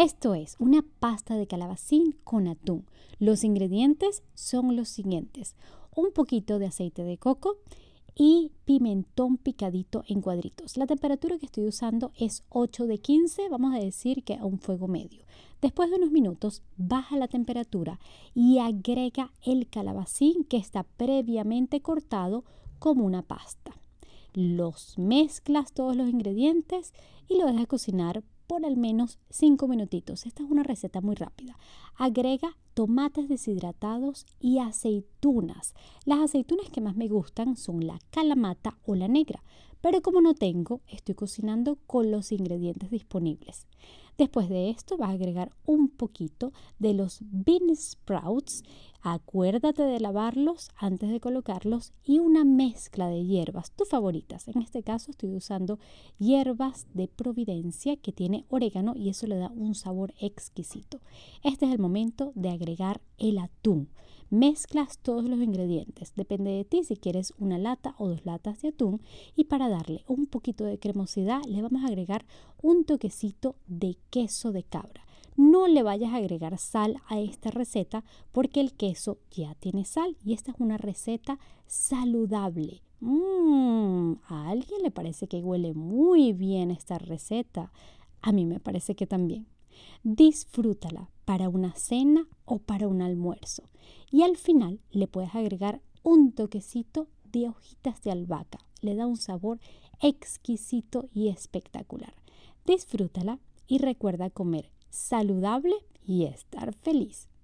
Esto es una pasta de calabacín con atún. Los ingredientes son los siguientes. Un poquito de aceite de coco y pimentón picadito en cuadritos. La temperatura que estoy usando es 8 de 15, vamos a decir que a un fuego medio. Después de unos minutos baja la temperatura y agrega el calabacín que está previamente cortado como una pasta. Los mezclas todos los ingredientes y lo dejas cocinar por al menos 5 minutitos. Esta es una receta muy rápida. Agrega tomates deshidratados y aceitunas. Las aceitunas que más me gustan son la calamata o la negra, pero como no tengo, estoy cocinando con los ingredientes disponibles. Después de esto vas a agregar un poquito de los bean sprouts. Acuérdate de lavarlos antes de colocarlos y una mezcla de hierbas, tus favoritas. En este caso estoy usando hierbas de Providencia que tiene orégano y eso le da un sabor exquisito. Este es el momento de agregar el atún. Mezclas todos los ingredientes, depende de ti si quieres una lata o dos latas de atún y para darle un poquito de cremosidad le vamos a agregar un toquecito de queso de cabra. No le vayas a agregar sal a esta receta porque el queso ya tiene sal y esta es una receta saludable. Mm, a alguien le parece que huele muy bien esta receta. A mí me parece que también. Disfrútala para una cena o para un almuerzo. Y al final le puedes agregar un toquecito de hojitas de albahaca. Le da un sabor exquisito y espectacular. Disfrútala y recuerda comer saludable y estar feliz.